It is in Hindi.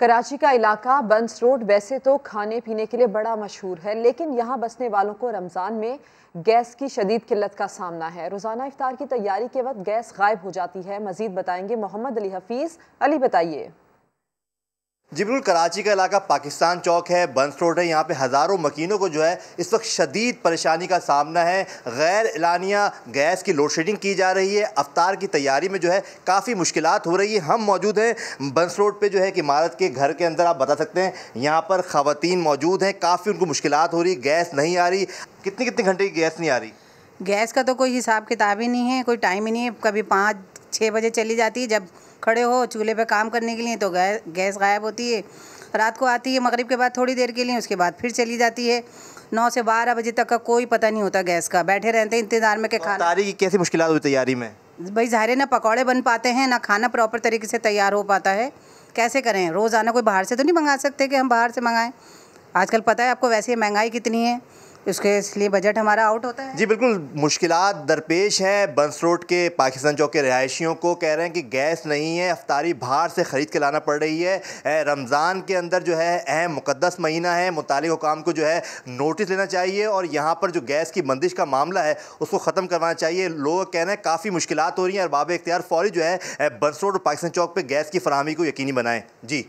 कराची का इलाका बंस रोड वैसे तो खाने पीने के लिए बड़ा मशहूर है लेकिन यहाँ बसने वालों को रमज़ान में गैस की शदीद किल्लत का सामना है रोज़ाना इफ्तार की तैयारी के वक्त गैस गायब हो जाती है मज़ीद बताएंगे मोहम्मद अली हफीज़ अली बताइए जिबरुल कराची का इलाका पाकिस्तान चौक है बंस रोड है यहाँ पे हज़ारों मकीनों को जो है इस वक्त शदीद परेशानी का सामना है गैर एलानिया गैस की लोड शेडिंग की जा रही है अवतार की तैयारी में जो है काफ़ी मुश्किल हो रही है हम मौजूद हैं बंस रोड पर जो है एक इमारत के घर के अंदर आप बता सकते हैं यहाँ पर ख़वान मौजूद हैं काफ़ी उनको मुश्किल हो रही गैस नहीं आ रही कितने कितने घंटे की गैस नहीं आ रही गैस का तो कोई हिसाब किताब ही नहीं है कोई टाइम ही नहीं है कभी पाँच छः बजे चली जाती है जब खड़े हो चूल्हे पर काम करने के लिए तो गैस गायब होती है रात को आती है मगरिब के बाद थोड़ी देर के लिए उसके बाद फिर चली जाती है नौ से बारह बजे तक का कोई पता नहीं होता गैस का बैठे रहते हैं इंतजार में के तो खाना की कैसी मुश्किल हुई तैयारी में भाई ज़ाहिर है ना पकौड़े बन पाते हैं ना खाना प्रॉपर तरीके से तैयार हो पाता है कैसे करें रोज़ाना कोई बाहर से तो नहीं मंगा सकते कि हम बाहर से मंगाएं आजकल पता है आपको वैसे महंगाई कितनी है इसके इसलिए बजट हमारा आउट होता है जी बिल्कुल मुश्किल दरपेश हैं बंस रोड के पाकिस्तान चौक के रहायशियों को कह रहे हैं कि गैस नहीं है अफ्तारी बाहर से ख़रीद के लाना पड़ रही है रमज़ान के अंदर जो है अहम मुकदस महीना है मुतल हुकाम को जो है नोटिस लेना चाहिए और यहाँ पर जो गैस की बंदिश का मामला है उसको ख़त्म करवाना चाहिए लोग कह रहे हैं काफ़ी मुश्किल हो रही हैं और बाब इख्तियार फौरी जो है बंस रोड पाकिस्तान चौक पर गैस की फरहमी को यकीनी बनाएँ जी